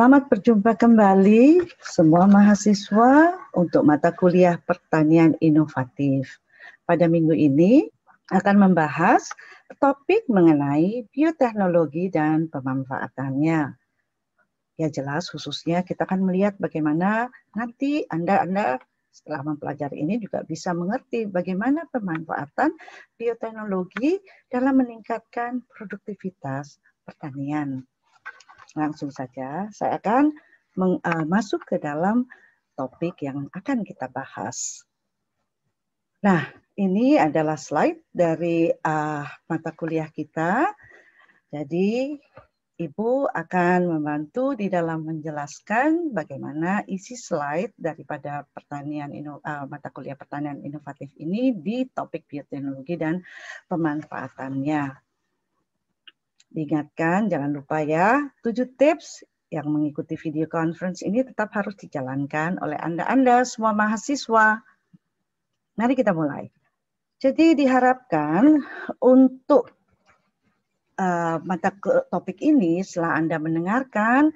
Selamat berjumpa kembali semua mahasiswa untuk mata kuliah pertanian inovatif. Pada minggu ini akan membahas topik mengenai bioteknologi dan pemanfaatannya. Ya jelas khususnya kita akan melihat bagaimana nanti Anda-Anda setelah mempelajari ini juga bisa mengerti bagaimana pemanfaatan bioteknologi dalam meningkatkan produktivitas pertanian. Langsung saja, saya akan meng, uh, masuk ke dalam topik yang akan kita bahas. Nah, ini adalah slide dari uh, mata kuliah kita. Jadi, Ibu akan membantu di dalam menjelaskan bagaimana isi slide daripada pertanian uh, mata kuliah pertanian inovatif ini di topik bioteknologi dan pemanfaatannya. Diingatkan, jangan lupa ya, 7 tips yang mengikuti video conference ini tetap harus dijalankan oleh Anda-Anda semua mahasiswa. Mari kita mulai. Jadi diharapkan untuk uh, mata topik ini setelah Anda mendengarkan,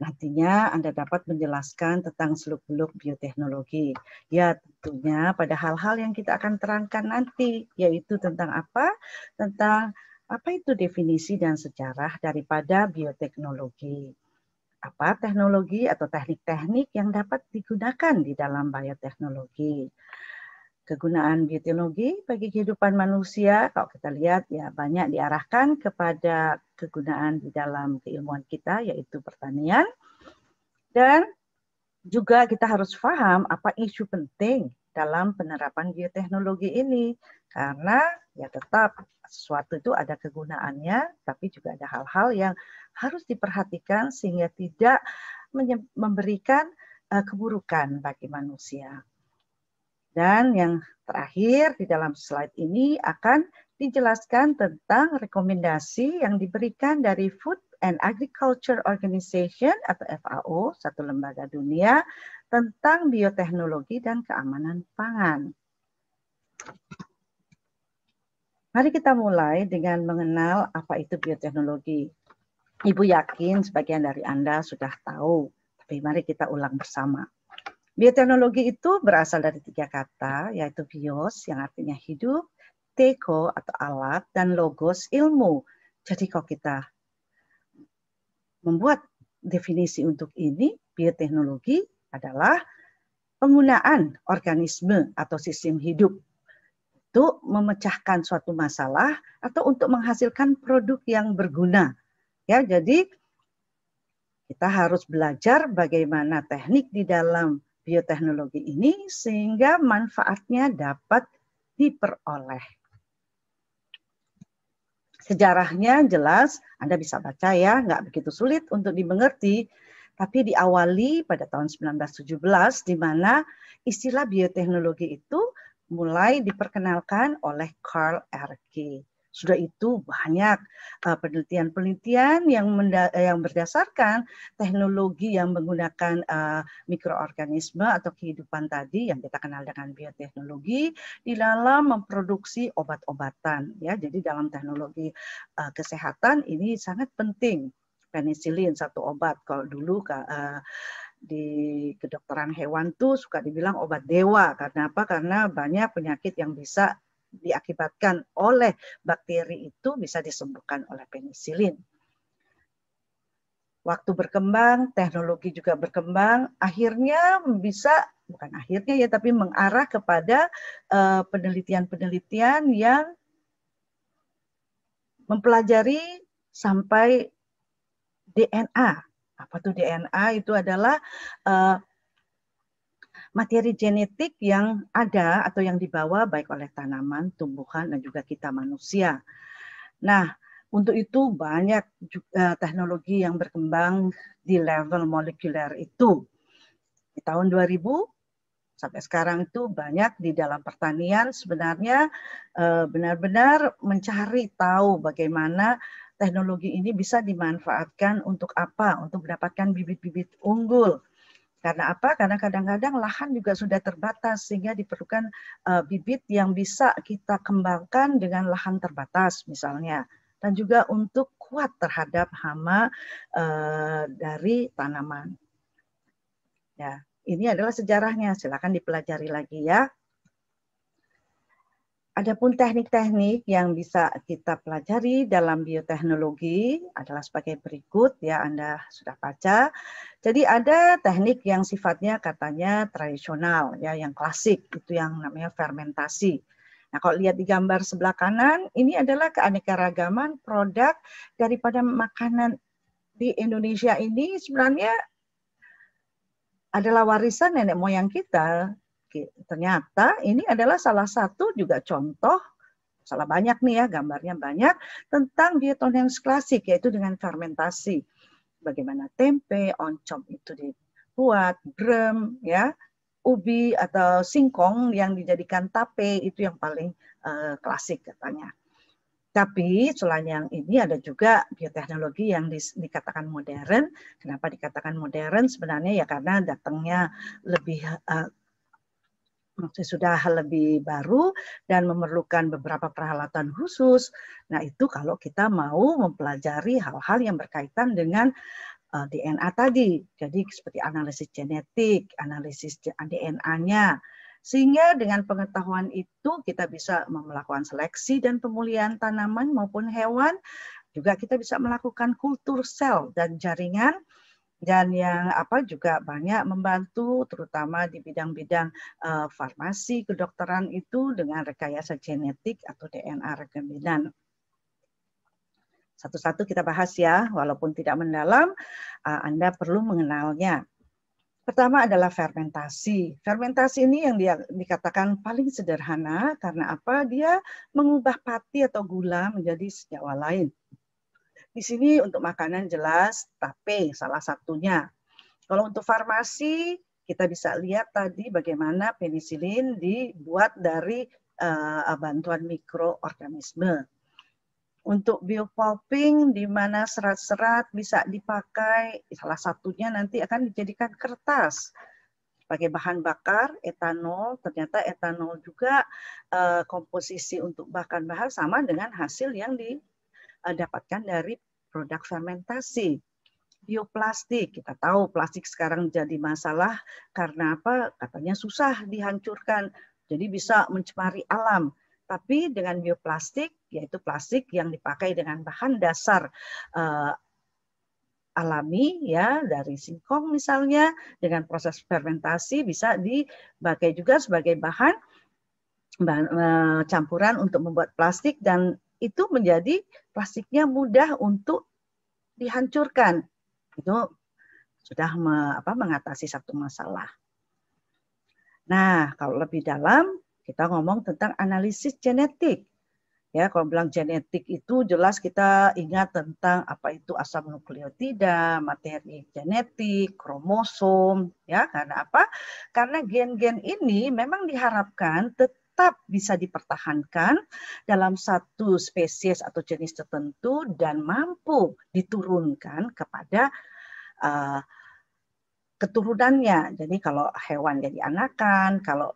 nantinya Anda dapat menjelaskan tentang seluk-beluk bioteknologi. Ya, tentunya pada hal-hal yang kita akan terangkan nanti, yaitu tentang apa? Tentang apa itu definisi dan sejarah daripada bioteknologi? Apa teknologi atau teknik-teknik yang dapat digunakan di dalam bioteknologi? kegunaan bioteknologi bagi kehidupan manusia kalau kita lihat ya banyak diarahkan kepada kegunaan di dalam keilmuan kita yaitu pertanian dan juga kita harus faham apa isu penting dalam penerapan bioteknologi ini karena ya tetap sesuatu itu ada kegunaannya tapi juga ada hal-hal yang harus diperhatikan sehingga tidak memberikan eh, keburukan bagi manusia. Dan yang terakhir di dalam slide ini akan dijelaskan tentang rekomendasi yang diberikan dari Food and Agriculture Organization atau FAO, satu lembaga dunia, tentang bioteknologi dan keamanan pangan. Mari kita mulai dengan mengenal apa itu bioteknologi. Ibu yakin sebagian dari Anda sudah tahu, tapi mari kita ulang bersama. Bioteknologi itu berasal dari tiga kata, yaitu bios yang artinya hidup, teko atau alat, dan logos ilmu. Jadi kalau kita membuat definisi untuk ini, bioteknologi adalah penggunaan organisme atau sistem hidup untuk memecahkan suatu masalah atau untuk menghasilkan produk yang berguna. Ya, jadi kita harus belajar bagaimana teknik di dalam bioteknologi ini sehingga manfaatnya dapat diperoleh. Sejarahnya jelas, Anda bisa baca ya, nggak begitu sulit untuk dimengerti. Tapi diawali pada tahun 1917, di mana istilah bioteknologi itu mulai diperkenalkan oleh Carl Erke. Sudah itu banyak eh, penelitian-penelitian uh, yang eh, yang berdasarkan teknologi yang menggunakan uh, mikroorganisme atau kehidupan tadi yang kita kenal dengan bioteknologi di dalam memproduksi obat-obatan ya. Jadi dalam teknologi uh, kesehatan ini sangat penting. penicillin satu obat kalau dulu uh, di kedokteran hewan tuh suka dibilang obat dewa karena apa? Karena banyak penyakit yang bisa diakibatkan oleh bakteri itu bisa disembuhkan oleh penisilin. Waktu berkembang, teknologi juga berkembang, akhirnya bisa bukan akhirnya ya tapi mengarah kepada eh, penelitian-penelitian uh, yang mempelajari sampai DNA. Apa tuh DNA? Itu adalah uh, materi genetik yang ada atau yang dibawa baik oleh tanaman, tumbuhan, dan juga kita manusia. Nah, untuk itu banyak juga eh, teknologi yang berkembang di level molekuler itu. Di tahun 2000 sampai sekarang itu banyak di dalam pertanian sebenarnya eh, benar-benar mencari tahu bagaimana teknologi ini bisa dimanfaatkan untuk apa? Untuk mendapatkan bibit-bibit unggul karena apa? Karena kadang-kadang lahan juga sudah terbatas sehingga diperlukan uh, bibit yang bisa kita kembangkan dengan lahan terbatas misalnya dan juga untuk kuat terhadap hama uh, dari tanaman. Ya, ini adalah sejarahnya. Silakan dipelajari lagi ya. Adapun teknik-teknik yang bisa kita pelajari dalam bioteknologi adalah sebagai berikut ya Anda sudah baca. Jadi ada teknik yang sifatnya katanya tradisional ya yang klasik itu yang namanya fermentasi. Nah, kalau lihat di gambar sebelah kanan ini adalah keanekaragaman produk daripada makanan di Indonesia ini sebenarnya adalah warisan nenek moyang kita Ternyata ini adalah salah satu juga contoh salah banyak nih ya gambarnya banyak tentang yang klasik yaitu dengan fermentasi. Bagaimana tempe, oncom itu dibuat, drum ya, ubi atau singkong yang dijadikan tape itu yang paling uh, klasik katanya. Tapi selain yang ini ada juga bioteknologi yang di, dikatakan modern. Kenapa dikatakan modern? Sebenarnya ya karena datangnya lebih uh, maksudnya sudah lebih baru dan memerlukan beberapa peralatan khusus. Nah, itu kalau kita mau mempelajari hal-hal yang berkaitan dengan eh, DNA tadi. Jadi seperti analisis genetik, analisis DNA-nya. Sehingga dengan pengetahuan itu kita bisa melakukan seleksi dan pemulihan tanaman maupun hewan. Juga kita bisa melakukan kultur sel dan jaringan dan yang apa juga banyak membantu terutama di bidang-bidang uh, farmasi kedokteran itu dengan rekayasa genetik atau DNA rekombinan. Satu-satu kita bahas ya, walaupun tidak mendalam, uh, Anda perlu mengenalnya. Pertama adalah fermentasi. Fermentasi ini yang dia, dikatakan paling sederhana karena apa? Dia mengubah pati atau gula menjadi senyawa lain. Di sini untuk makanan jelas tape salah satunya. Kalau untuk farmasi kita bisa lihat tadi bagaimana penisilin dibuat dari uh, bantuan mikroorganisme. Untuk biopulping di mana serat-serat bisa dipakai salah satunya nanti akan dijadikan kertas sebagai bahan bakar etanol ternyata etanol juga eh, komposisi untuk bahan bahan sama dengan hasil yang di Eh, dapatkan dari produk fermentasi bioplastik. Kita tahu plastik sekarang jadi masalah karena apa? Katanya susah dihancurkan. Jadi bisa mencemari alam. Tapi dengan bioplastik, yaitu plastik yang dipakai dengan bahan dasar uh, alami ya dari singkong misalnya dengan proses fermentasi bisa dipakai juga sebagai bahan, eh, campuran untuk membuat plastik dan itu menjadi plastiknya mudah untuk dihancurkan. Itu sudah me, apa, mengatasi satu masalah. Nah, kalau lebih dalam kita ngomong tentang analisis genetik. Ya, kalau bilang genetik itu jelas kita ingat tentang apa itu asam nukleotida, materi genetik, kromosom, ya karena apa? Karena gen-gen ini memang diharapkan tetap bisa dipertahankan dalam satu spesies atau jenis tertentu dan mampu diturunkan kepada uh, keturunannya. Jadi kalau hewan jadi anakan, kalau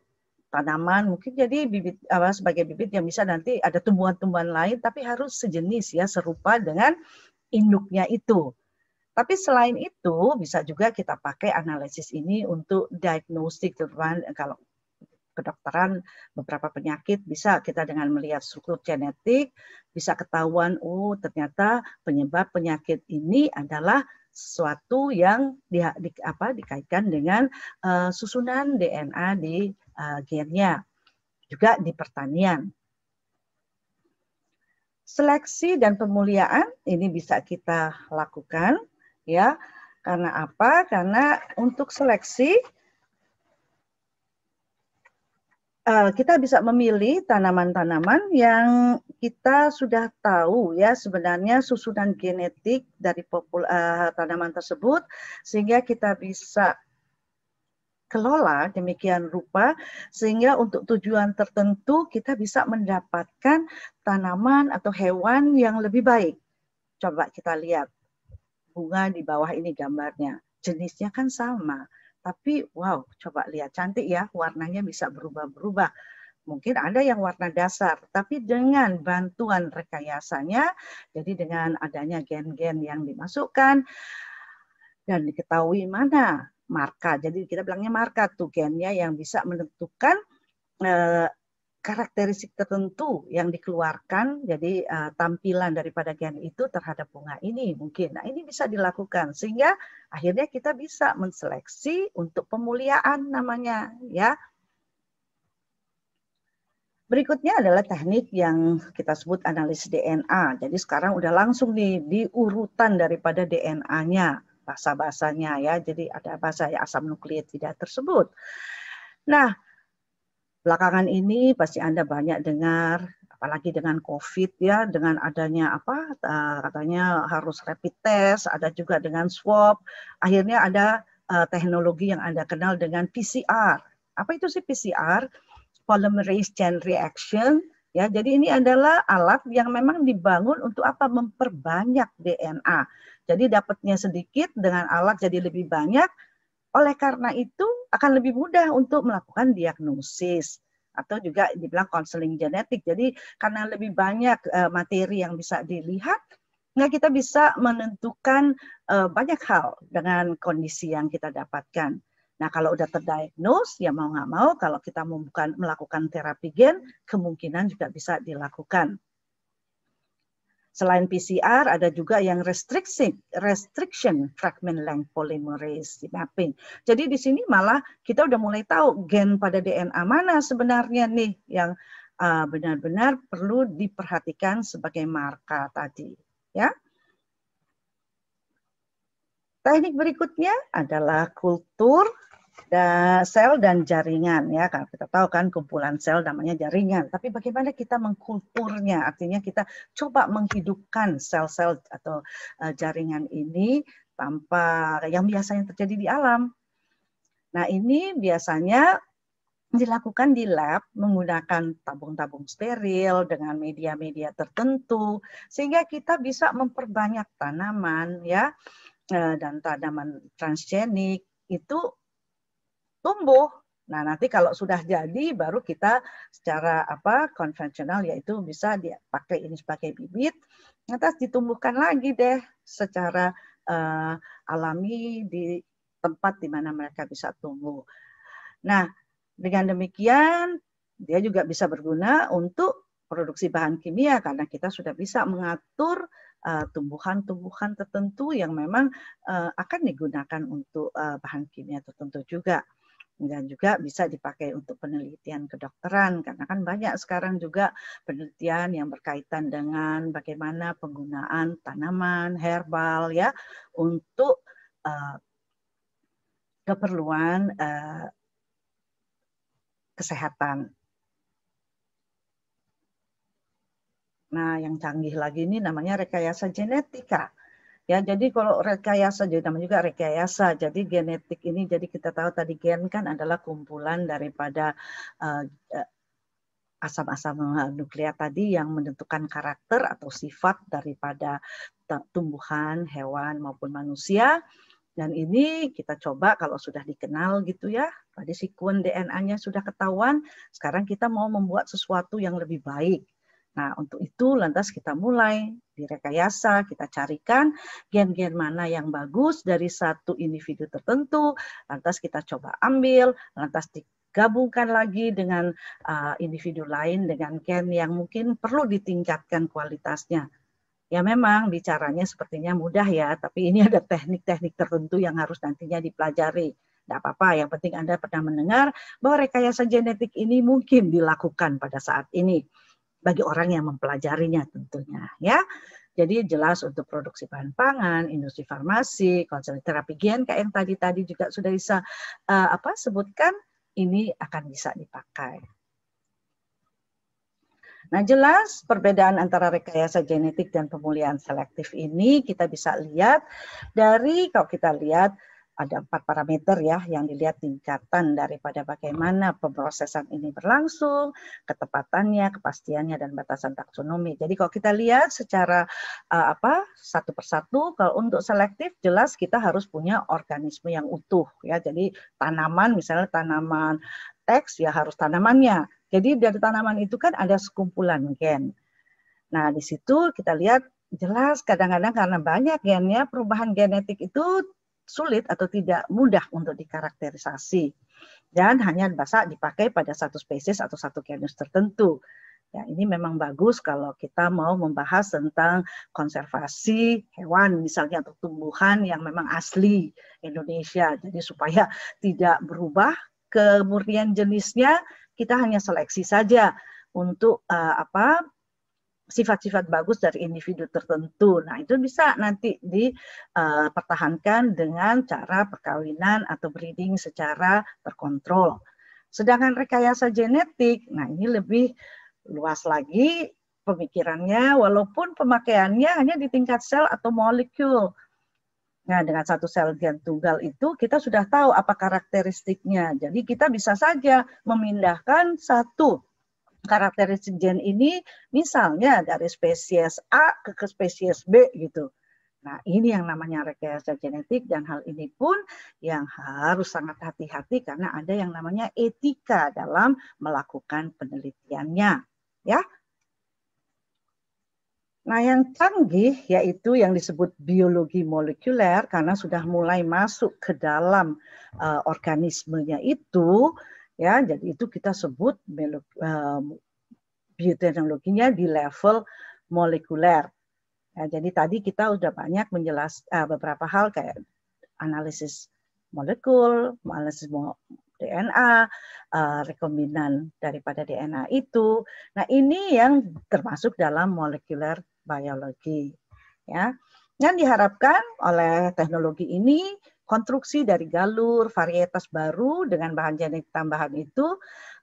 tanaman mungkin jadi bibit apa sebagai bibit yang bisa nanti ada tumbuhan-tumbuhan lain tapi harus sejenis ya serupa dengan induknya itu. Tapi selain itu bisa juga kita pakai analisis ini untuk diagnostik terutama kalau kedokteran beberapa penyakit bisa kita dengan melihat struktur genetik bisa ketahuan oh ternyata penyebab penyakit ini adalah sesuatu yang di, di, apa, dikaitkan dengan uh, susunan DNA di uh, gennya, juga di pertanian. Seleksi dan pemuliaan ini bisa kita lakukan, ya. Karena apa? Karena untuk seleksi Eh, kita bisa memilih tanaman-tanaman yang kita sudah tahu ya sebenarnya susunan genetik dari popul uh, tanaman tersebut sehingga kita bisa kelola demikian rupa sehingga untuk tujuan tertentu kita bisa mendapatkan tanaman atau hewan yang lebih baik. Coba kita lihat bunga di bawah ini gambarnya. Jenisnya kan sama tapi wow, coba lihat cantik ya, warnanya bisa berubah-berubah. Mungkin ada yang warna dasar, tapi dengan bantuan rekayasanya, jadi dengan adanya gen-gen yang dimasukkan dan diketahui mana marka. Jadi kita bilangnya marka tuh gennya yang bisa menentukan eh, karakteristik tertentu yang dikeluarkan jadi uh, tampilan daripada gen itu terhadap bunga ini mungkin nah ini bisa dilakukan sehingga akhirnya kita bisa menseleksi untuk pemuliaan namanya ya Berikutnya adalah teknik yang kita sebut analisis DNA. Jadi sekarang udah langsung di, di urutan daripada DNA-nya, bahasa-bahasanya ya. Jadi ada bahasa ya asam tidak tersebut. Nah, belakangan ini pasti Anda banyak dengar apalagi dengan COVID ya, dengan adanya apa eh, katanya harus rapid test, ada juga dengan swab, akhirnya ada eh, teknologi yang Anda kenal dengan PCR. Apa itu sih PCR? Polymerase chain reaction. Ya, jadi ini adalah alat yang memang dibangun untuk apa? Memperbanyak DNA. Jadi dapatnya sedikit dengan alat jadi lebih banyak, oleh karena itu akan lebih mudah untuk melakukan diagnosis atau juga dibilang konseling genetik. Jadi karena lebih banyak eh, materi yang bisa dilihat, nah kita bisa menentukan eh, banyak hal dengan kondisi yang kita dapatkan. Nah kalau udah terdiagnos, ya mau nggak mau kalau kita melakukan terapi gen, kemungkinan juga bisa dilakukan. Selain PCR, ada juga yang restriction, restriction fragment length polymerase mapping. Jadi di sini malah kita udah mulai tahu gen pada DNA mana sebenarnya nih yang ah, benar-benar perlu diperhatikan sebagai marka tadi. Ya. Teknik berikutnya adalah kultur da, sel dan jaringan ya kalau kita tahu kan kumpulan sel namanya jaringan tapi bagaimana kita mengkulturnya artinya kita coba menghidupkan sel-sel atau eh, jaringan ini tanpa yang biasanya terjadi di alam nah ini biasanya dilakukan di lab menggunakan tabung-tabung steril dengan media-media tertentu sehingga kita bisa memperbanyak tanaman ya eh, dan tanaman transgenik itu tumbuh. Nah, nanti kalau sudah jadi baru kita secara apa konvensional yaitu bisa dipakai ini sebagai bibit, nanti ditumbuhkan lagi deh secara uh, alami di tempat di mana mereka bisa tumbuh. Nah, dengan demikian dia juga bisa berguna untuk produksi bahan kimia karena kita sudah bisa mengatur eh, tumbuhan-tumbuhan tertentu yang memang uh, akan digunakan untuk uh, bahan kimia tertentu juga dan juga bisa dipakai untuk penelitian kedokteran karena kan banyak sekarang juga penelitian yang berkaitan dengan bagaimana penggunaan tanaman herbal ya untuk uh, keperluan uh, kesehatan. Nah, yang canggih lagi ini namanya rekayasa genetika. Ya, jadi kalau rekayasa jadi namanya juga rekayasa. Jadi genetik ini jadi kita tahu tadi gen kan adalah kumpulan daripada asam eh, eh, asam-asam nukleat tadi yang menentukan karakter atau sifat daripada tumbuhan, hewan maupun manusia. Dan ini kita coba kalau sudah dikenal gitu ya, tadi sekuen DNA-nya sudah ketahuan, sekarang kita mau membuat sesuatu yang lebih baik Nah, untuk itu lantas kita mulai direkayasa, kita carikan gen-gen mana yang bagus dari satu individu tertentu, lantas kita coba ambil, lantas digabungkan lagi dengan uh, individu lain dengan gen yang mungkin perlu ditingkatkan kualitasnya. Ya memang bicaranya sepertinya mudah ya, tapi ini ada teknik-teknik tertentu yang harus nantinya dipelajari. Tidak apa-apa, yang penting Anda pernah mendengar bahwa rekayasa genetik ini mungkin dilakukan pada saat ini bagi orang yang mempelajarinya tentunya ya. Jadi jelas untuk produksi bahan pangan, industri farmasi, konsep terapi gen kayak yang tadi-tadi juga sudah bisa uh, apa sebutkan ini akan bisa dipakai. Nah, jelas perbedaan antara rekayasa genetik dan pemulihan selektif ini kita bisa lihat dari kalau kita lihat ada empat parameter ya yang dilihat tingkatan daripada bagaimana pemrosesan ini berlangsung, ketepatannya, kepastiannya dan batasan taksonomi. Jadi kalau kita lihat secara uh, apa satu persatu, kalau untuk selektif jelas kita harus punya organisme yang utuh ya. Jadi tanaman misalnya tanaman teks ya harus tanamannya. Jadi dari tanaman itu kan ada sekumpulan gen. Nah, di situ kita lihat jelas kadang-kadang karena banyak gennya perubahan genetik itu sulit atau tidak mudah untuk dikarakterisasi dan hanya bahasa dipakai pada satu spesies atau satu genus tertentu. Ya, ini memang bagus kalau kita mau membahas tentang konservasi hewan misalnya atau tumbuhan yang memang asli Indonesia. Jadi supaya tidak berubah kemurnian jenisnya, kita hanya seleksi saja untuk uh, apa sifat-sifat bagus dari individu tertentu. Nah, itu bisa nanti dipertahankan eh, dengan cara perkawinan atau breeding secara terkontrol. Sedangkan rekayasa genetik, nah ini lebih luas lagi pemikirannya walaupun pemakaiannya hanya di tingkat sel atau molekul. Nah, dengan satu sel gen tunggal itu kita sudah tahu apa karakteristiknya. Jadi kita bisa saja memindahkan satu karakteristik gen ini misalnya dari spesies A ke, ke spesies B gitu. Nah, ini yang namanya rekayasa genetik dan hal ini pun yang harus sangat hati-hati karena ada yang namanya etika dalam melakukan penelitiannya, ya. Nah, yang canggih yaitu yang disebut biologi molekuler karena sudah mulai masuk ke dalam uh, organismenya itu ya jadi itu kita sebut ehm, bioteknologinya di level molekuler ya, jadi tadi kita sudah banyak menjelaskan uh, eh, beberapa hal kayak analisis molekul analisis DNA uh, eh, rekombinan daripada DNA itu nah ini yang termasuk dalam molekuler biologi ya dan diharapkan oleh teknologi ini konstruksi dari galur varietas baru dengan bahan genetik tambahan itu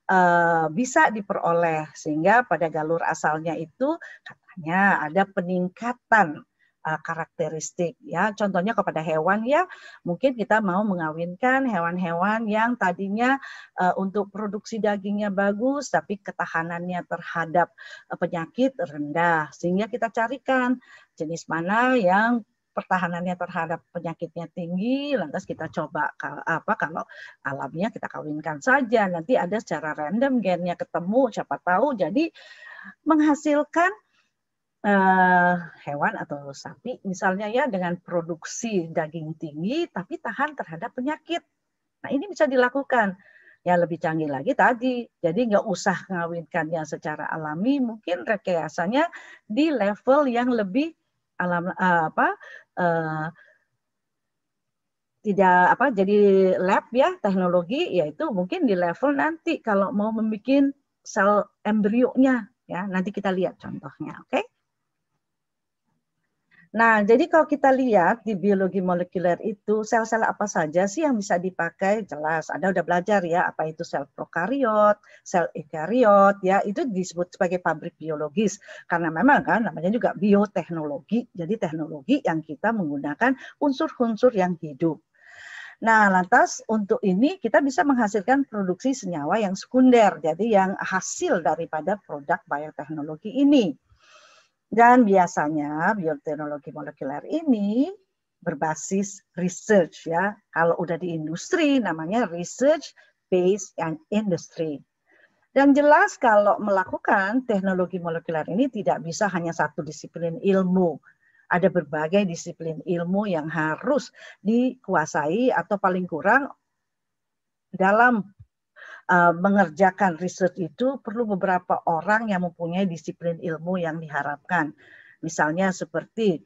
uh, bisa diperoleh sehingga pada galur asalnya itu katanya ada peningkatan uh, karakteristik ya contohnya kepada hewan ya mungkin kita mau mengawinkan hewan-hewan yang tadinya uh, untuk produksi dagingnya bagus tapi ketahanannya terhadap uh, penyakit rendah sehingga kita carikan jenis mana yang pertahanannya terhadap penyakitnya tinggi, lantas kita coba apa kalau alamnya kita kawinkan saja. Nanti ada secara random gennya ketemu, siapa tahu jadi menghasilkan uh, hewan atau sapi misalnya ya dengan produksi daging tinggi tapi tahan terhadap penyakit. Nah ini bisa dilakukan. Ya lebih canggih lagi tadi, jadi nggak usah ngawinkannya secara alami, mungkin rekayasanya di level yang lebih alam uh, apa uh, tidak apa jadi lab ya teknologi yaitu mungkin di level nanti kalau mau membuat sel embrionya ya nanti kita lihat contohnya oke okay? Nah, jadi kalau kita lihat di biologi molekuler itu sel-sel apa saja sih yang bisa dipakai? Jelas, Anda udah belajar ya apa itu sel prokariot, sel eukariot ya, itu disebut sebagai pabrik biologis karena memang kan namanya juga bioteknologi. Jadi teknologi yang kita menggunakan unsur-unsur yang hidup. Nah, lantas untuk ini kita bisa menghasilkan produksi senyawa yang sekunder, jadi yang hasil daripada produk bioteknologi ini. Dan biasanya bioteknologi molekuler ini berbasis research ya. Kalau udah di industri namanya research based and industry. Dan jelas kalau melakukan teknologi molekuler ini tidak bisa hanya satu disiplin ilmu. Ada berbagai disiplin ilmu yang harus dikuasai atau paling kurang dalam Eh, mengerjakan riset itu perlu beberapa orang yang mempunyai disiplin ilmu yang diharapkan. Misalnya seperti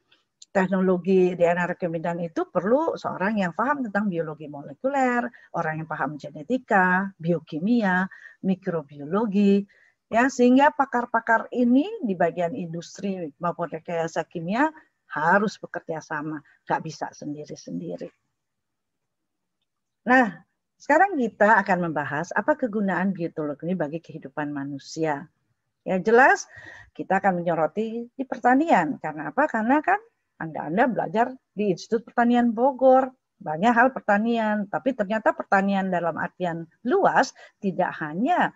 teknologi DNA rekombinan itu perlu seorang yang paham tentang biologi molekuler, orang yang paham genetika, biokimia, mikrobiologi, ya sehingga pakar-pakar ini di bagian industri maupun rekayasa kimia harus bekerja sama, nggak bisa sendiri-sendiri. Nah, sekarang kita akan membahas apa kegunaan biotologi bagi kehidupan manusia. Ya jelas kita akan menyoroti di pertanian. Karena apa? Karena kan Anda-Anda belajar di Institut Pertanian Bogor. Banyak hal pertanian, tapi ternyata pertanian dalam artian luas tidak hanya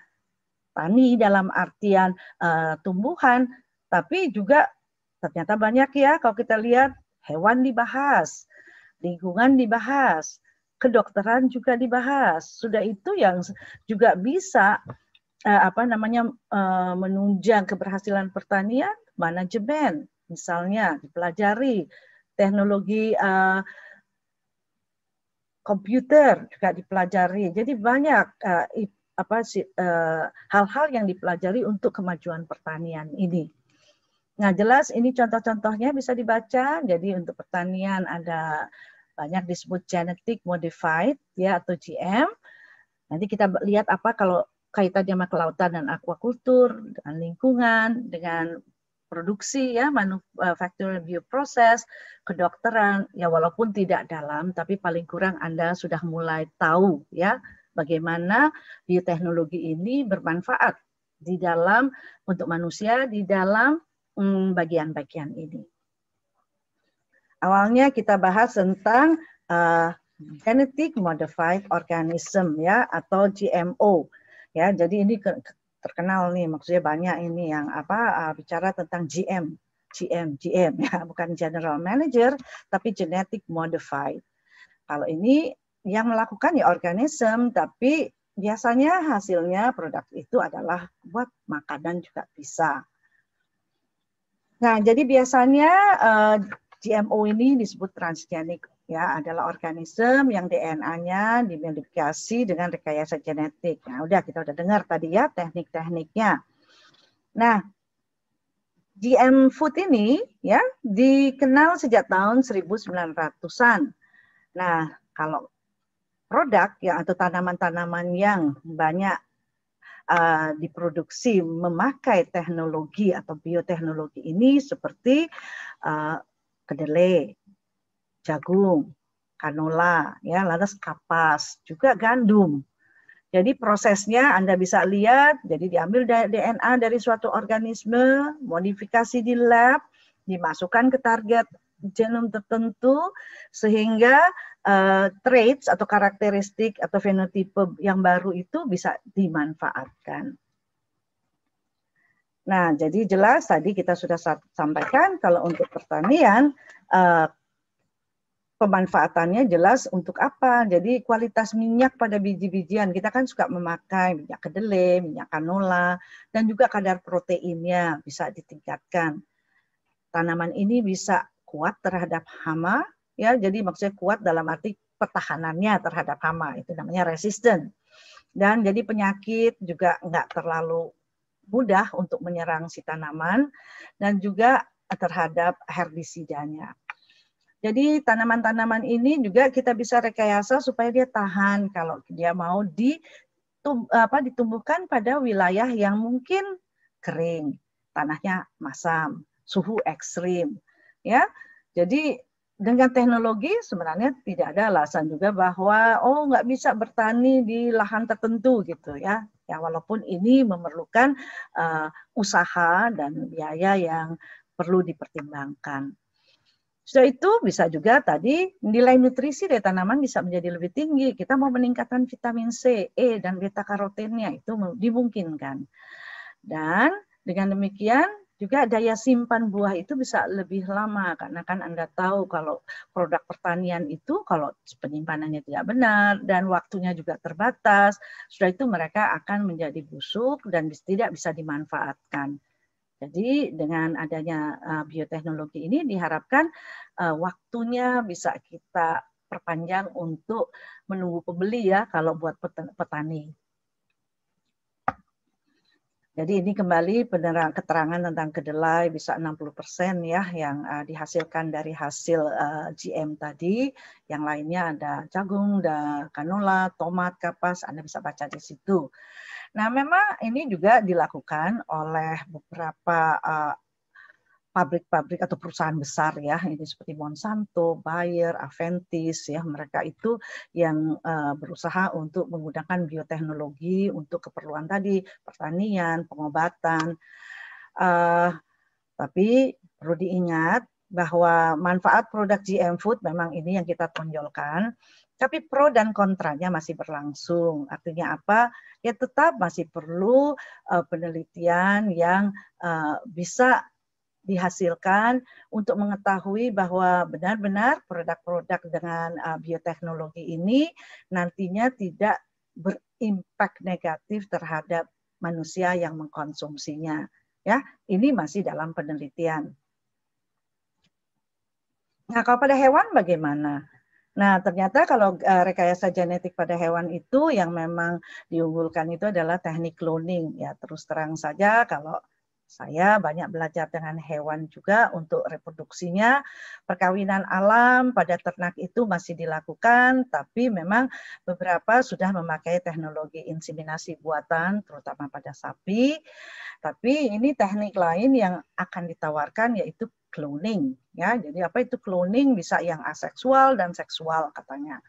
tani dalam artian uh, tumbuhan, tapi juga ternyata banyak ya kalau kita lihat hewan dibahas, lingkungan dibahas, kedokteran juga dibahas. Sudah itu yang juga bisa eh, apa namanya eh, menunjang keberhasilan pertanian, manajemen misalnya dipelajari, teknologi eh, komputer juga dipelajari. Jadi banyak eh, apa sih eh, hal-hal yang dipelajari untuk kemajuan pertanian ini. Nah, jelas ini contoh-contohnya bisa dibaca. Jadi untuk pertanian ada banyak disebut genetic modified ya atau GM. Nanti kita lihat apa kalau kaitannya sama kelautan dan aquaculture, dengan lingkungan, dengan produksi ya, manufacturing eh, bioproses, kedokteran ya walaupun tidak dalam tapi paling kurang Anda sudah mulai tahu ya bagaimana bioteknologi ini bermanfaat di dalam untuk manusia di dalam hmm, bagian-bagian ini. Awalnya kita bahas tentang uh, eh, genetic modified organism ya atau GMO ya. Jadi ini terkenal nih maksudnya banyak ini yang apa uh, bicara tentang GM, GM, GM ya, bukan general manager tapi genetic modified. Kalau ini yang melakukan ya organism tapi biasanya hasilnya produk itu adalah buat makanan juga bisa. Nah, jadi biasanya uh, GMO ini disebut transgenik ya adalah organisme yang DNA-nya dimodifikasi dengan rekayasa genetik. Nah, udah kita udah dengar tadi ya teknik-tekniknya. Nah, GM food ini ya dikenal sejak tahun 1900-an. Nah, kalau produk ya atau tanaman-tanaman yang banyak uh, diproduksi memakai teknologi atau bioteknologi ini seperti uh, kedelai, jagung, kanola, ya, lantas kapas, juga gandum. Jadi prosesnya Anda bisa lihat, jadi diambil DNA dari suatu organisme, modifikasi di lab, dimasukkan ke target genom tertentu sehingga uh, traits atau karakteristik atau fenotipe yang baru itu bisa dimanfaatkan. Nah, jadi jelas tadi kita sudah sampaikan kalau untuk pertanian eh, pemanfaatannya jelas untuk apa. Jadi kualitas minyak pada biji-bijian kita kan suka memakai minyak kedelai, minyak kanola, dan juga kadar proteinnya bisa ditingkatkan. Tanaman ini bisa kuat terhadap hama, ya. Jadi maksudnya kuat dalam arti pertahanannya terhadap hama itu namanya resisten. Dan jadi penyakit juga nggak terlalu mudah untuk menyerang si tanaman dan juga terhadap herbisidanya. Jadi tanaman-tanaman ini juga kita bisa rekayasa supaya dia tahan kalau dia mau ditumbuhkan pada wilayah yang mungkin kering, tanahnya masam, suhu ekstrim, ya. Jadi dengan teknologi sebenarnya tidak ada alasan juga bahwa oh nggak bisa bertani di lahan tertentu gitu ya ya walaupun ini memerlukan uh, usaha dan biaya yang perlu dipertimbangkan. Setelah itu bisa juga tadi nilai nutrisi dari tanaman bisa menjadi lebih tinggi. Kita mau meningkatkan vitamin C, E, dan beta karotennya itu dimungkinkan. Dan dengan demikian juga daya simpan buah itu bisa lebih lama karena kan Anda tahu kalau produk pertanian itu kalau penyimpanannya tidak benar dan waktunya juga terbatas, sudah itu mereka akan menjadi busuk dan tidak bisa dimanfaatkan. Jadi dengan adanya eh, bioteknologi ini diharapkan eh, waktunya bisa kita perpanjang untuk menunggu pembeli ya kalau buat petani. Jadi ini kembali penerang keterangan tentang kedelai bisa 60% ya yang uh, dihasilkan dari hasil uh, eh, GM tadi. Yang lainnya ada jagung, ada kanola, tomat, kapas, Anda bisa baca di situ. Nah, memang ini juga dilakukan oleh beberapa uh, pabrik-pabrik atau perusahaan besar ya ini seperti Monsanto, Bayer, Aventis ya mereka itu yang uh, berusaha untuk menggunakan bioteknologi untuk keperluan tadi pertanian, pengobatan. Uh, tapi perlu diingat bahwa manfaat produk GM food memang ini yang kita tonjolkan, tapi pro dan kontranya masih berlangsung. Artinya apa? Ya tetap masih perlu uh, penelitian yang uh, bisa dihasilkan untuk mengetahui bahwa benar-benar produk-produk dengan uh, bioteknologi ini nantinya tidak berimpak negatif terhadap manusia yang mengkonsumsinya. Ya, ini masih dalam penelitian. Nah, kalau pada hewan bagaimana? Nah, ternyata kalau eh, rekayasa genetik pada hewan itu yang memang diunggulkan itu adalah teknik cloning ya. Terus terang saja kalau saya banyak belajar dengan hewan juga untuk reproduksinya. Perkawinan alam pada ternak itu masih dilakukan, tapi memang beberapa sudah memakai teknologi inseminasi buatan, terutama pada sapi. Tapi ini teknik lain yang akan ditawarkan yaitu cloning ya. Jadi apa itu cloning bisa yang aseksual dan seksual katanya.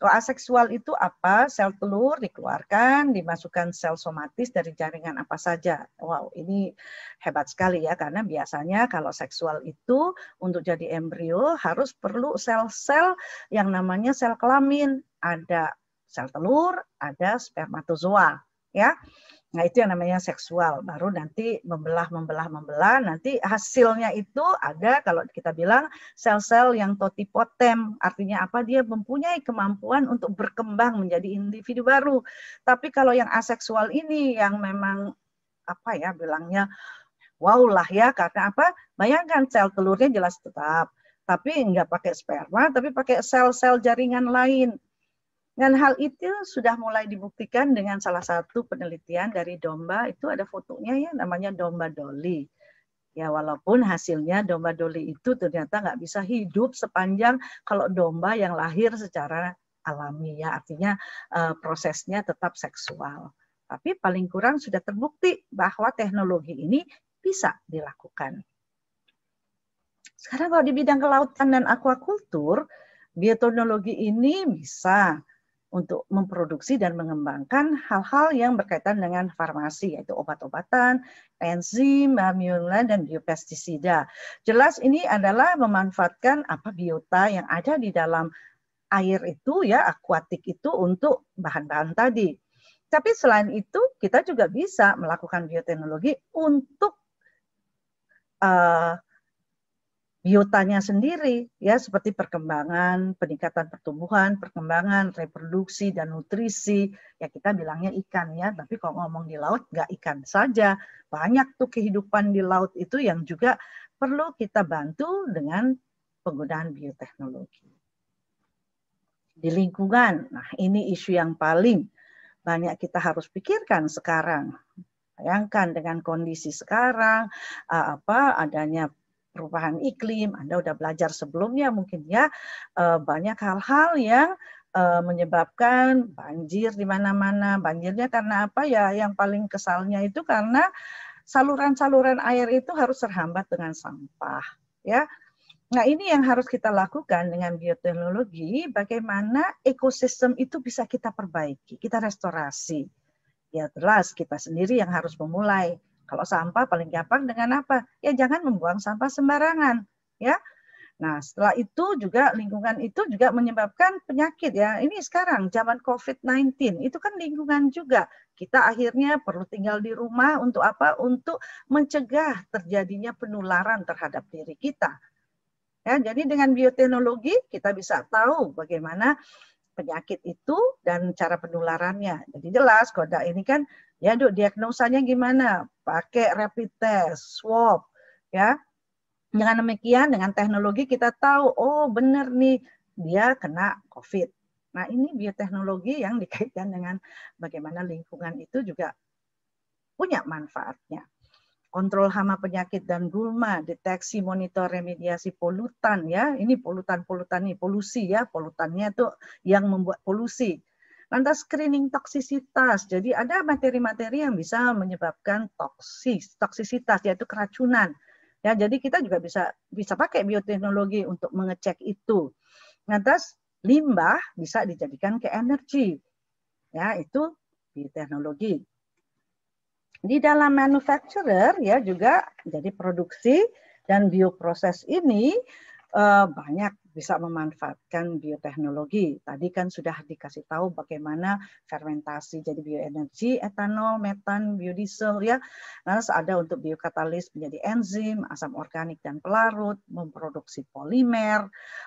Kalau aseksual itu apa? Sel telur dikeluarkan, dimasukkan sel somatis dari jaringan apa saja. Wow, ini hebat sekali ya karena biasanya kalau seksual itu untuk jadi embrio harus perlu sel-sel yang namanya sel kelamin. Ada sel telur, ada spermatozoa ya. Nah, itu yang namanya seksual. Baru nanti membelah, membelah, membelah. Nanti hasilnya itu ada kalau kita bilang sel-sel yang totipotem. Artinya apa? Dia mempunyai kemampuan untuk berkembang menjadi individu baru. Tapi kalau yang aseksual ini yang memang apa ya bilangnya wow lah ya karena apa? Bayangkan sel telurnya jelas tetap tapi nggak pakai sperma, tapi pakai sel-sel jaringan lain dan hal itu sudah mulai dibuktikan dengan salah satu penelitian dari domba itu ada fotonya ya namanya domba doli. Ya walaupun hasilnya domba doli itu ternyata nggak bisa hidup sepanjang kalau domba yang lahir secara alami ya artinya uh, prosesnya tetap seksual. Tapi paling kurang sudah terbukti bahwa teknologi ini bisa dilakukan. Sekarang kalau di bidang kelautan dan aquakultur, bioteknologi ini bisa untuk memproduksi dan mengembangkan hal-hal yang berkaitan dengan farmasi, yaitu obat-obatan, enzim, biomulan, dan biopestisida. Jelas ini adalah memanfaatkan apa biota yang ada di dalam air itu ya akuatik itu untuk bahan-bahan tadi. Tapi selain itu kita juga bisa melakukan bioteknologi untuk uh, biotanya sendiri ya seperti perkembangan, peningkatan pertumbuhan, perkembangan, reproduksi dan nutrisi ya kita bilangnya ikan ya tapi kalau ngomong di laut nggak ikan saja banyak tuh kehidupan di laut itu yang juga perlu kita bantu dengan penggunaan bioteknologi di lingkungan nah ini isu yang paling banyak kita harus pikirkan sekarang bayangkan dengan kondisi sekarang apa adanya perubahan iklim, Anda sudah belajar sebelumnya mungkin ya eh, banyak hal-hal yang eh, menyebabkan banjir di mana-mana. Banjirnya karena apa ya? Yang paling kesalnya itu karena saluran-saluran air itu harus terhambat dengan sampah, ya. Nah, ini yang harus kita lakukan dengan bioteknologi, bagaimana ekosistem itu bisa kita perbaiki, kita restorasi. Ya, jelas kita sendiri yang harus memulai kalau sampah paling gampang dengan apa? Ya jangan membuang sampah sembarangan, ya. Nah, setelah itu juga lingkungan itu juga menyebabkan penyakit ya. Ini sekarang zaman COVID-19 itu kan lingkungan juga. Kita akhirnya perlu tinggal di rumah untuk apa? Untuk mencegah terjadinya penularan terhadap diri kita. Ya, jadi dengan bioteknologi kita bisa tahu bagaimana penyakit itu dan cara penularannya. Jadi jelas Koda ini kan ya dok diagnosanya gimana? Pakai rapid test, swab, ya. Dengan hmm. demikian dengan teknologi kita tahu oh benar nih dia kena COVID. Nah, ini bioteknologi yang dikaitkan dengan bagaimana lingkungan itu juga punya manfaatnya kontrol hama penyakit dan gulma, deteksi monitor remediasi polutan ya. Ini polutan-polutan ini polusi ya, polutannya itu yang membuat polusi. Lantas screening toksisitas. Jadi ada materi-materi yang bisa menyebabkan toksis, toksisitas yaitu keracunan. Ya, jadi kita juga bisa bisa pakai bioteknologi untuk mengecek itu. Lantas limbah bisa dijadikan ke energi. Ya, itu bioteknologi. Di dalam manufacturer ya juga jadi produksi dan bioproses ini uh, banyak bisa memanfaatkan bioteknologi. Tadi kan sudah dikasih tahu bagaimana fermentasi jadi bioenergi, etanol, metan, biodiesel ya. Lalu nah, ada untuk biokatalis menjadi enzim, asam organik dan pelarut, memproduksi polimer,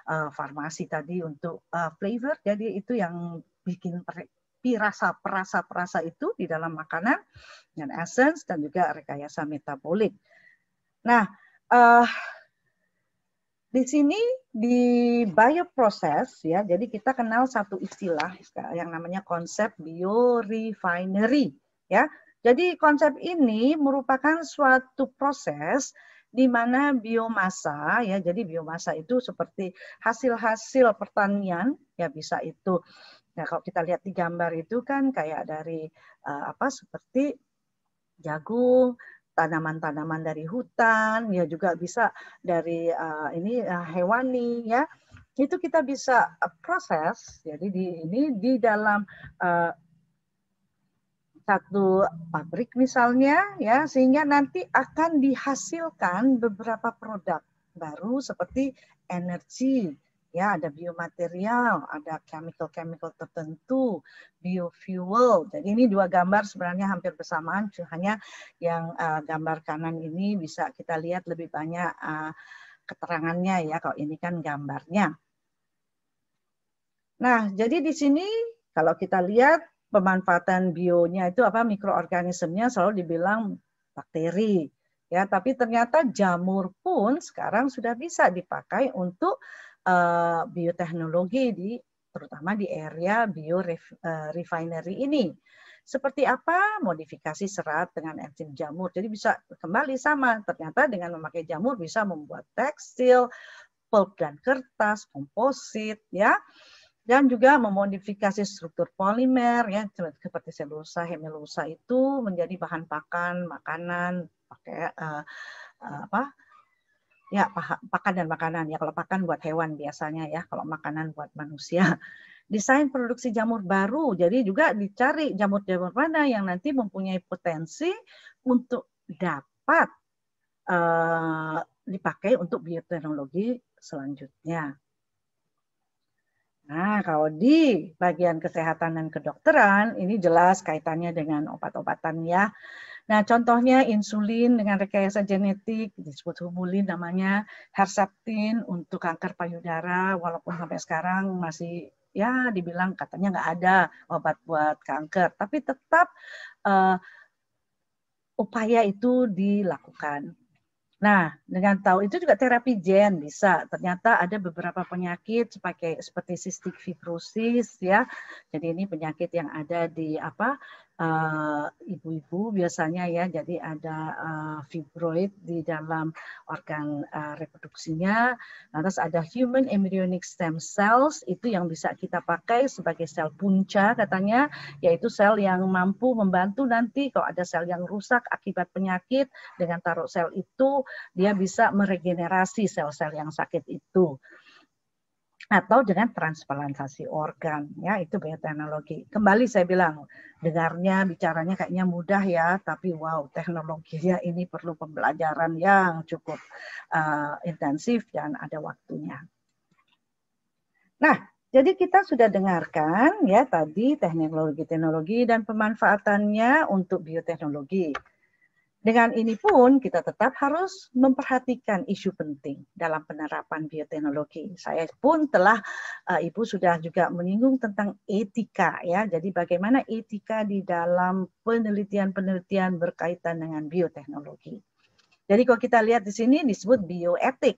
eh, farmasi tadi untuk eh, flavor. Jadi itu yang bikin rasa perasa, perasa itu di dalam makanan dengan essence dan juga rekayasa metabolik. Nah, uh, di sini di bioproses ya, jadi kita kenal satu istilah yang namanya konsep biorefinery ya. Jadi konsep ini merupakan suatu proses di mana biomasa ya jadi biomasa itu seperti hasil-hasil pertanian ya bisa itu Nah, kalau kita lihat di gambar itu kan kayak dari uh, apa seperti jagung, tanaman-tanaman dari hutan, ya juga bisa dari uh, ini uh, hewani ya. Itu kita bisa proses. Jadi di ini di dalam uh, satu pabrik misalnya ya sehingga nanti akan dihasilkan beberapa produk baru seperti energi ya ada biomaterial, ada chemical-chemical tertentu, biofuel. Jadi ini dua gambar sebenarnya hampir bersamaan, hanya yang uh, gambar kanan ini bisa kita lihat lebih banyak uh, keterangannya ya, kalau ini kan gambarnya. Nah, jadi di sini kalau kita lihat pemanfaatan bionya itu apa mikroorganismenya selalu dibilang bakteri ya, tapi ternyata jamur pun sekarang sudah bisa dipakai untuk uh, bioteknologi di terutama di area bio eh, refinery ini. Seperti apa modifikasi serat dengan enzim jamur. Jadi bisa kembali sama, ternyata dengan memakai jamur bisa membuat tekstil, pulp dan kertas, komposit ya. Dan juga memodifikasi struktur polimer ya seperti selulosa, hemilosa itu menjadi bahan pakan makanan pakai uh, apa ya pakan dan makanan ya kalau pakan buat hewan biasanya ya kalau makanan buat manusia desain produksi jamur baru jadi juga dicari jamur-jamur mana yang nanti mempunyai potensi untuk dapat uh, dipakai untuk bioteknologi selanjutnya Nah, kalau di bagian kesehatan dan kedokteran, ini jelas kaitannya dengan obat-obatan ya. Nah, contohnya insulin dengan rekayasa genetik disebut humulin namanya, herceptin untuk kanker payudara walaupun sampai sekarang masih ya dibilang katanya nggak ada obat buat kanker, tapi tetap uh, upaya itu dilakukan. Nah, dengan tahu itu juga terapi gen bisa. Ternyata ada beberapa penyakit sebagai seperti cystic fibrosis ya. Jadi ini penyakit yang ada di apa? Eh, ibu-ibu uh, biasanya ya jadi ada uh, fibroid di dalam organ uh, reproduksinya lantas nah, ada human embryonic stem cells itu yang bisa kita pakai sebagai sel punca katanya yaitu sel yang mampu membantu nanti kalau ada sel yang rusak akibat penyakit dengan taruh sel itu dia bisa meregenerasi sel-sel yang sakit itu atau dengan transplantasi organ ya itu bioteknologi. Kembali saya bilang dengarnya bicaranya kayaknya mudah ya tapi wow teknologinya ini perlu pembelajaran yang cukup uh, intensif dan ada waktunya. Nah, jadi kita sudah dengarkan ya tadi teknologi-teknologi dan pemanfaatannya untuk bioteknologi. Dengan ini pun kita tetap harus memperhatikan isu penting dalam penerapan bioteknologi. Saya pun telah uh, Ibu sudah juga menyinggung tentang etika ya. Jadi bagaimana etika di dalam penelitian-penelitian berkaitan dengan bioteknologi. Jadi kalau kita lihat di sini disebut bioetik.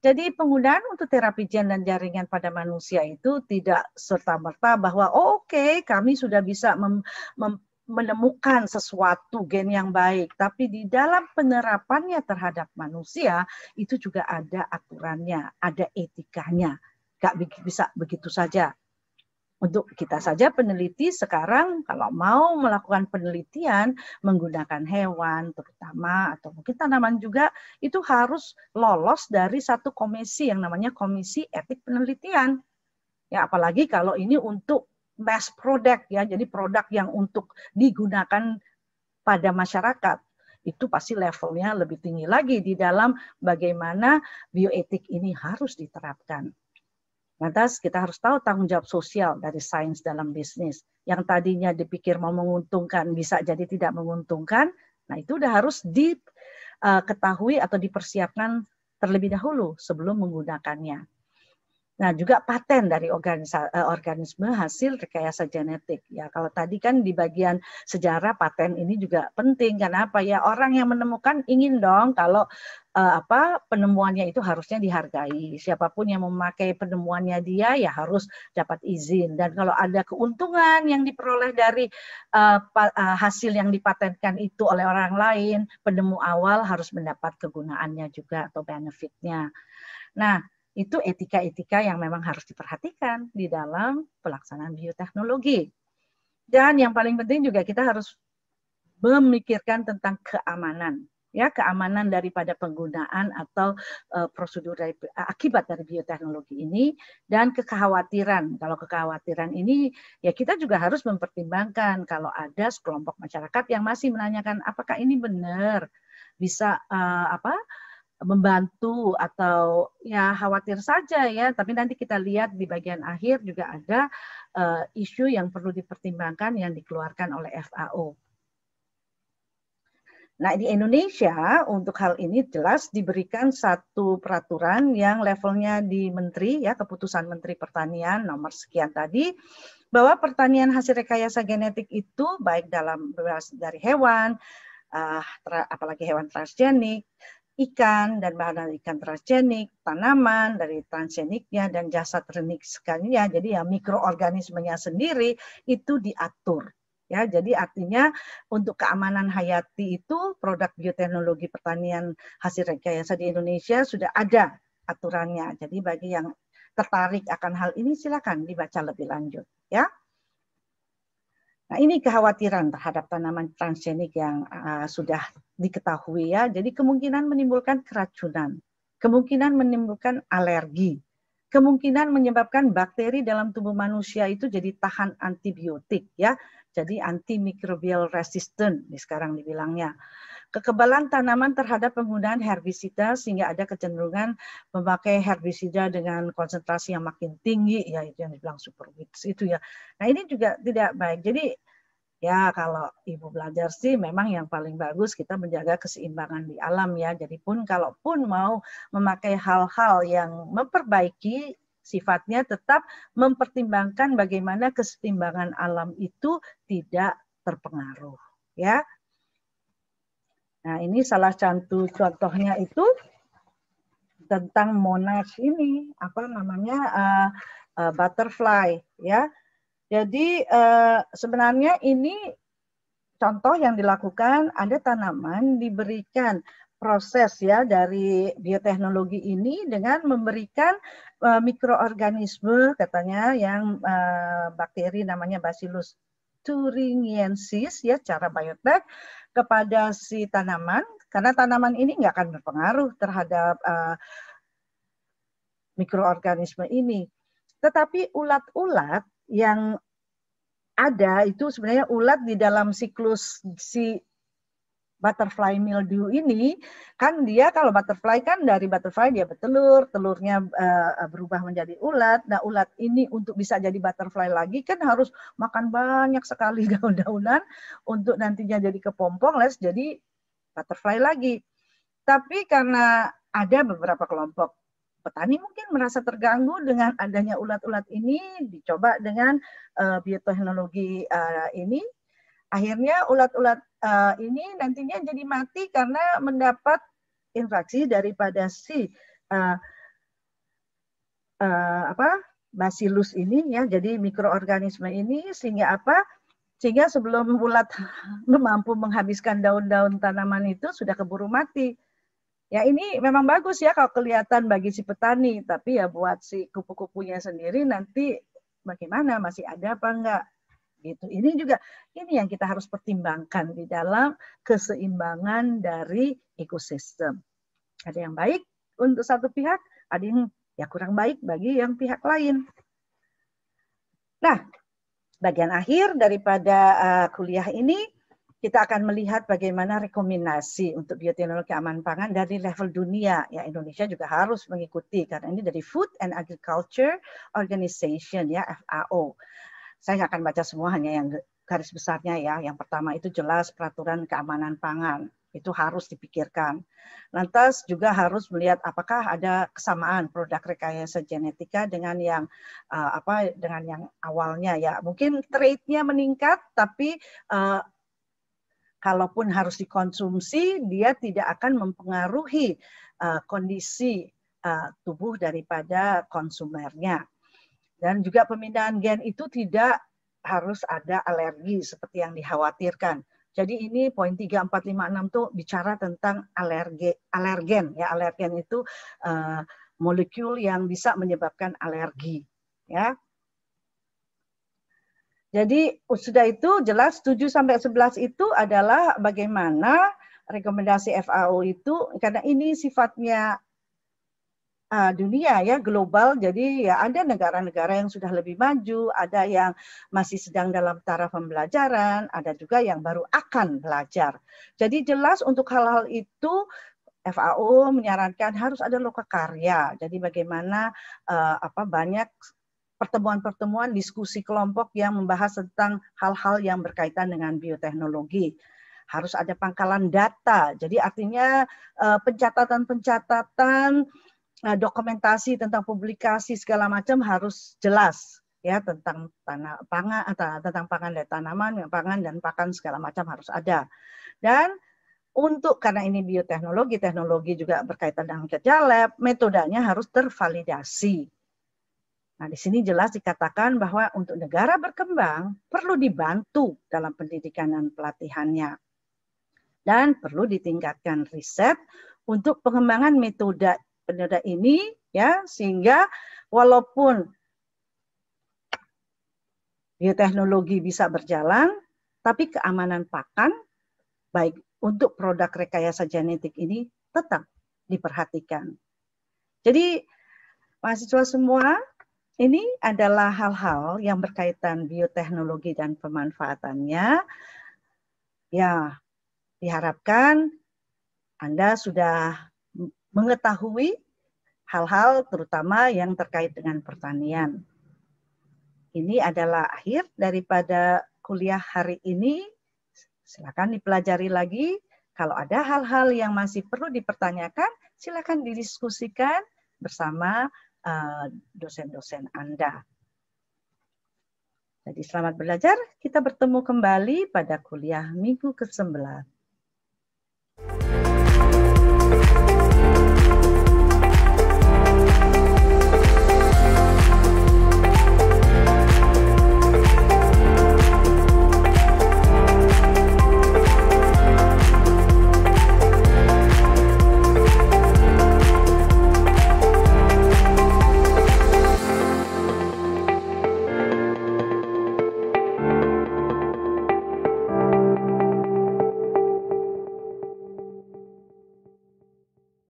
Jadi penggunaan untuk terapi gen dan jaringan pada manusia itu tidak serta-merta bahwa oh, oke okay, kami sudah bisa mem, mem, menemukan sesuatu gen yang baik, tapi di dalam penerapannya terhadap manusia itu juga ada aturannya, ada etikanya. Gak bisa begitu saja. Untuk kita saja peneliti sekarang kalau mau melakukan penelitian menggunakan hewan terutama atau mungkin tanaman juga itu harus lolos dari satu komisi yang namanya komisi etik penelitian. Ya apalagi kalau ini untuk mass product ya, jadi produk yang untuk digunakan pada masyarakat itu pasti levelnya lebih tinggi lagi di dalam bagaimana bioetik ini harus diterapkan. Lantas kita harus tahu tanggung jawab sosial dari sains dalam bisnis. Yang tadinya dipikir mau menguntungkan bisa jadi tidak menguntungkan. Nah itu udah harus diketahui eh, atau dipersiapkan terlebih dahulu sebelum menggunakannya. Nah, juga paten dari eh, organisme hasil rekayasa genetik. Ya, kalau tadi kan di bagian sejarah paten ini juga penting karena apa ya? Orang yang menemukan ingin dong kalau eh, apa penemuannya itu harusnya dihargai. Siapapun yang memakai penemuannya dia ya harus dapat izin dan kalau ada keuntungan yang diperoleh dari eh, eh hasil yang dipatenkan itu oleh orang lain, penemu awal harus mendapat kegunaannya juga atau benefitnya. Nah, itu etika-etika yang memang harus diperhatikan di dalam pelaksanaan bioteknologi. Dan yang paling penting juga kita harus memikirkan tentang keamanan, ya keamanan daripada penggunaan atau uh, prosedur dari akibat dari bioteknologi ini dan kekhawatiran. Kalau kekhawatiran ini ya kita juga harus mempertimbangkan kalau ada sekelompok masyarakat yang masih menanyakan apakah ini benar bisa uh, apa membantu atau ya khawatir saja ya tapi nanti kita lihat di bagian akhir juga ada uh, isu yang perlu dipertimbangkan yang dikeluarkan oleh FAO. Nah, di Indonesia untuk hal ini jelas diberikan satu peraturan yang levelnya di menteri ya keputusan Menteri Pertanian nomor sekian tadi bahwa pertanian hasil rekayasa genetik itu baik dalam beras dari hewan uh, apalagi hewan transgenik ikan dan bahan dari ikan transgenik, tanaman dari transgeniknya dan jasa ternik sekalinya. Jadi ya mikroorganismenya sendiri itu diatur. Ya, jadi artinya untuk keamanan hayati itu produk bioteknologi pertanian hasil rekayasa di Indonesia sudah ada aturannya. Jadi bagi yang tertarik akan hal ini silakan dibaca lebih lanjut ya. Nah, ini kekhawatiran terhadap tanaman transgenik yang uh, sudah diketahui ya. Jadi kemungkinan menimbulkan keracunan, kemungkinan menimbulkan alergi, kemungkinan menyebabkan bakteri dalam tubuh manusia itu jadi tahan antibiotik ya. Jadi antimicrobial resistant nih sekarang dibilangnya. Kekebalan tanaman terhadap penggunaan herbisida sehingga ada kecenderungan memakai herbisida dengan konsentrasi yang makin tinggi ya itu yang dibilang super weeds itu ya. Nah, ini juga tidak baik. Jadi Ya, kalau ibu belajar sih memang yang paling bagus kita menjaga keseimbangan di alam ya. Jadi pun kalaupun mau memakai hal-hal yang memperbaiki sifatnya tetap mempertimbangkan bagaimana keseimbangan alam itu tidak terpengaruh ya. Nah, ini salah satu contohnya itu tentang monas ini apa namanya uh, uh, butterfly ya jadi uh, sebenarnya ini contoh yang dilakukan ada tanaman diberikan proses ya dari bioteknologi ini dengan memberikan uh, mikroorganisme katanya yang uh, bakteri namanya Bacillus thuringiensis ya cara biotek kepada si tanaman karena tanaman ini nggak akan berpengaruh terhadap uh, mikroorganisme ini. Tetapi ulat-ulat yang ada itu sebenarnya ulat di dalam siklus si butterfly mildew ini kan dia kalau butterfly kan dari butterfly dia bertelur, telurnya uh, berubah menjadi ulat. Nah, ulat ini untuk bisa jadi butterfly lagi kan harus makan banyak sekali daun-daunan untuk nantinya jadi kepompong les jadi butterfly lagi. Tapi karena ada beberapa kelompok petani mungkin merasa terganggu dengan adanya ulat-ulat ini dicoba dengan uh, bioteknologi uh, ini akhirnya ulat-ulat uh, ini nantinya jadi mati karena mendapat infeksi daripada si uh, uh, apa basilus ini ya jadi mikroorganisme ini sehingga apa sehingga sebelum ulat mampu menghabiskan daun-daun tanaman itu sudah keburu mati Ya ini memang bagus ya kalau kelihatan bagi si petani, tapi ya buat si kupu-kupunya sendiri nanti bagaimana masih ada apa enggak gitu. Ini juga ini yang kita harus pertimbangkan di dalam keseimbangan dari ekosistem. Ada yang baik untuk satu pihak, ada yang ya kurang baik bagi yang pihak lain. Nah, bagian akhir daripada eh, kuliah ini kita akan melihat bagaimana rekomendasi untuk bioteknologi aman pangan dari level dunia. Ya, Indonesia juga harus mengikuti karena ini dari Food and Agriculture Organization ya FAO. Saya nggak akan baca semua hanya yang garis besarnya ya. Yang pertama itu jelas peraturan keamanan pangan itu harus dipikirkan. Lantas juga harus melihat apakah ada kesamaan produk rekayasa genetika dengan yang uh, apa dengan yang awalnya ya. Mungkin trade-nya meningkat tapi uh, kalaupun harus dikonsumsi, dia tidak akan mempengaruhi uh, kondisi uh, tubuh daripada konsumernya. Dan juga pemindahan gen itu tidak harus ada alergi seperti yang dikhawatirkan. Jadi ini poin 3, 4, 5, 6 tuh bicara tentang alergi, alergen. Ya, alergen itu uh, molekul yang bisa menyebabkan alergi. Ya, jadi sudah itu jelas 7 sampai 11 itu adalah bagaimana rekomendasi FAO itu karena ini sifatnya uh, dunia ya global jadi ya ada negara-negara yang sudah lebih maju ada yang masih sedang dalam taraf pembelajaran ada juga yang baru akan belajar jadi jelas untuk hal-hal itu FAO menyarankan harus ada loka karya jadi bagaimana uh, apa banyak pertemuan-pertemuan diskusi kelompok yang membahas tentang hal-hal yang berkaitan dengan bioteknologi. Harus ada pangkalan data. Jadi artinya eh, pencatatan-pencatatan eh, dokumentasi tentang publikasi segala macam harus jelas ya tentang tanah pangan atau eh, tentang pangan dan tanaman, pangan dan pakan segala macam harus ada. Dan untuk karena ini bioteknologi, teknologi juga berkaitan dengan kerja lab, metodenya harus tervalidasi. Nah, di sini jelas dikatakan bahwa untuk negara berkembang perlu dibantu dalam pendidikan dan pelatihannya. Dan perlu ditingkatkan riset untuk pengembangan metode penerda ini ya sehingga walaupun bioteknologi bisa berjalan tapi keamanan pakan baik untuk produk rekayasa genetik ini tetap diperhatikan. Jadi mahasiswa semua ini adalah hal-hal yang berkaitan bioteknologi dan pemanfaatannya. Ya, diharapkan Anda sudah mengetahui hal-hal terutama yang terkait dengan pertanian. Ini adalah akhir daripada kuliah hari ini. Silakan dipelajari lagi. Kalau ada hal-hal yang masih perlu dipertanyakan, silakan didiskusikan bersama dosen-dosen uh, Anda. Jadi selamat belajar, kita bertemu kembali pada kuliah minggu ke-11.